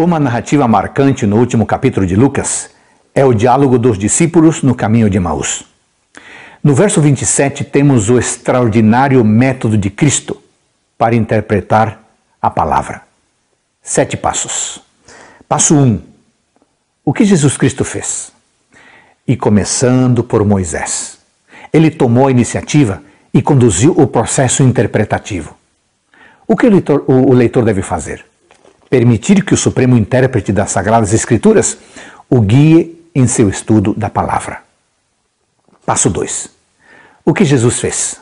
Uma narrativa marcante no último capítulo de Lucas é o diálogo dos discípulos no caminho de Maús. No verso 27 temos o extraordinário método de Cristo para interpretar a palavra. Sete passos. Passo 1. Um, o que Jesus Cristo fez? E começando por Moisés. Ele tomou a iniciativa e conduziu o processo interpretativo. O que o leitor, o leitor deve fazer? permitir que o Supremo Intérprete das Sagradas Escrituras o guie em seu estudo da palavra. Passo 2. O que Jesus fez?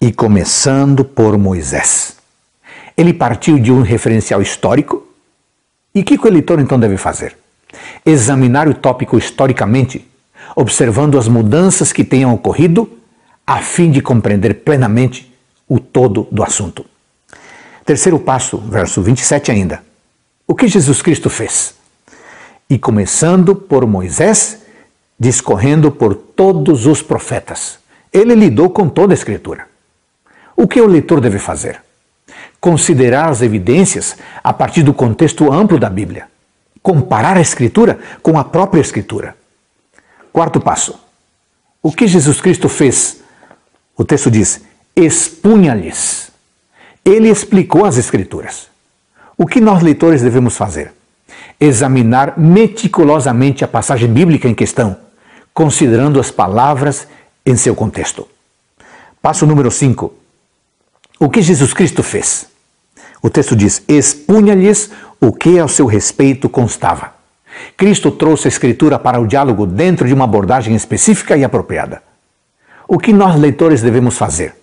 E começando por Moisés. Ele partiu de um referencial histórico. E o que o eleitor então deve fazer? Examinar o tópico historicamente, observando as mudanças que tenham ocorrido, a fim de compreender plenamente o todo do assunto. Terceiro passo, verso 27 ainda. O que Jesus Cristo fez? E começando por Moisés, discorrendo por todos os profetas. Ele lidou com toda a Escritura. O que o leitor deve fazer? Considerar as evidências a partir do contexto amplo da Bíblia. Comparar a Escritura com a própria Escritura. Quarto passo. O que Jesus Cristo fez? O texto diz: expunha-lhes ele explicou as Escrituras. O que nós, leitores, devemos fazer? Examinar meticulosamente a passagem bíblica em questão, considerando as palavras em seu contexto. Passo número 5. O que Jesus Cristo fez? O texto diz: expunha-lhes o que ao seu respeito constava. Cristo trouxe a Escritura para o diálogo dentro de uma abordagem específica e apropriada. O que nós, leitores, devemos fazer?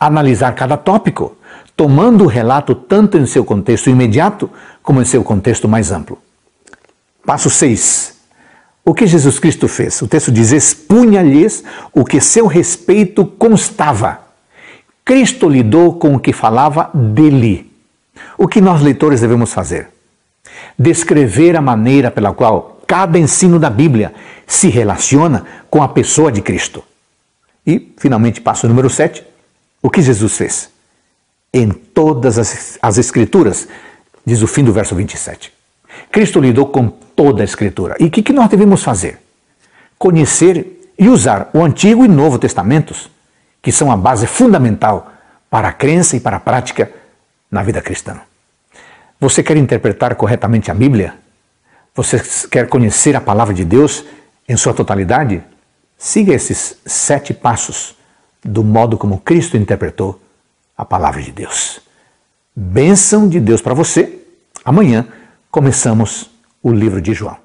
Analisar cada tópico, tomando o relato tanto em seu contexto imediato como em seu contexto mais amplo. Passo 6. O que Jesus Cristo fez? O texto diz: expunha-lhes o que seu respeito constava. Cristo lidou com o que falava dele. O que nós leitores devemos fazer? Descrever a maneira pela qual cada ensino da Bíblia se relaciona com a pessoa de Cristo. E, finalmente, passo número 7. O que Jesus fez? em todas as, as Escrituras, diz o fim do verso 27. Cristo lidou com toda a Escritura. E o que, que nós devemos fazer? Conhecer e usar o Antigo e Novo Testamentos, que são a base fundamental para a crença e para a prática na vida cristã. Você quer interpretar corretamente a Bíblia? Você quer conhecer a palavra de Deus em sua totalidade? Siga esses sete passos do modo como Cristo interpretou a palavra de Deus. Bênção de Deus para você. Amanhã começamos o livro de João.